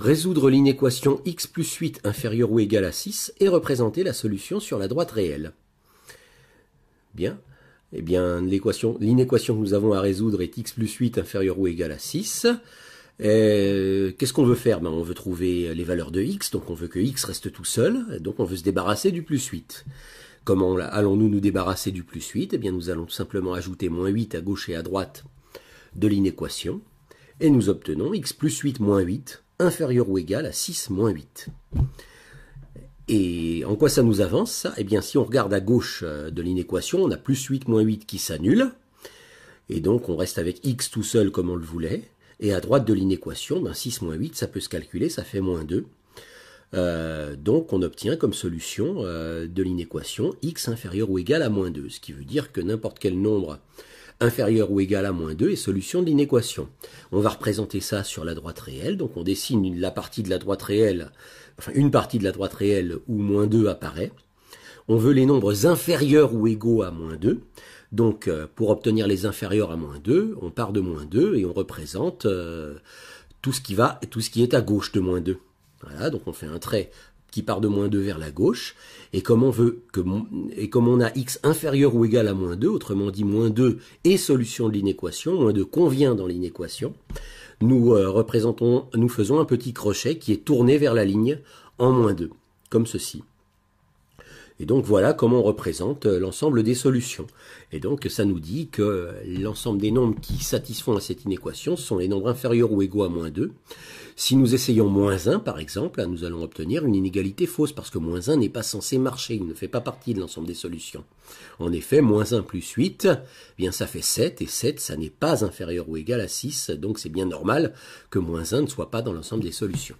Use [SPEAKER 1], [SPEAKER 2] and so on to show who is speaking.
[SPEAKER 1] Résoudre l'inéquation x plus 8 inférieur ou égal à 6 et représenter la solution sur la droite réelle. Bien. Eh bien, l'inéquation que nous avons à résoudre est x plus 8 inférieur ou égal à 6. Qu'est-ce qu'on veut faire ben, On veut trouver les valeurs de x, donc on veut que x reste tout seul, donc on veut se débarrasser du plus 8. Comment allons-nous nous débarrasser du plus 8 Eh bien, nous allons tout simplement ajouter moins 8 à gauche et à droite de l'inéquation, et nous obtenons x plus 8 moins 8, inférieur ou égal à 6 moins 8. Et en quoi ça nous avance Eh bien si on regarde à gauche euh, de l'inéquation, on a plus 8 moins 8 qui s'annule. Et donc on reste avec x tout seul comme on le voulait. Et à droite de l'inéquation, 6 ben, moins 8, ça peut se calculer, ça fait moins 2. Euh, donc on obtient comme solution euh, de l'inéquation x inférieur ou égal à moins 2, ce qui veut dire que n'importe quel nombre inférieur ou égal à moins 2 est solution de l'inéquation. On va représenter ça sur la droite réelle, donc on dessine la partie de la droite réelle, enfin une partie de la droite réelle où moins 2 apparaît. On veut les nombres inférieurs ou égaux à moins 2. Donc euh, pour obtenir les inférieurs à moins 2, on part de moins 2 et on représente euh, tout ce qui va, tout ce qui est à gauche de moins 2. Voilà, donc on fait un trait qui part de moins 2 vers la gauche, et comme on veut et comme on a x inférieur ou égal à moins 2, autrement dit moins 2 est solution de l'inéquation, moins 2 convient dans l'inéquation, nous euh, représentons, nous faisons un petit crochet qui est tourné vers la ligne en moins 2, comme ceci. Et donc voilà comment on représente euh, l'ensemble des solutions. Et donc ça nous dit que euh, l'ensemble des nombres qui satisfont à cette inéquation sont les nombres inférieurs ou égaux à moins 2. Si nous essayons moins 1 par exemple, hein, nous allons obtenir une inégalité fausse parce que moins 1 n'est pas censé marcher, il ne fait pas partie de l'ensemble des solutions. En effet, moins 1 plus 8, eh bien ça fait 7 et 7 ça n'est pas inférieur ou égal à 6, donc c'est bien normal que moins 1 ne soit pas dans l'ensemble des solutions.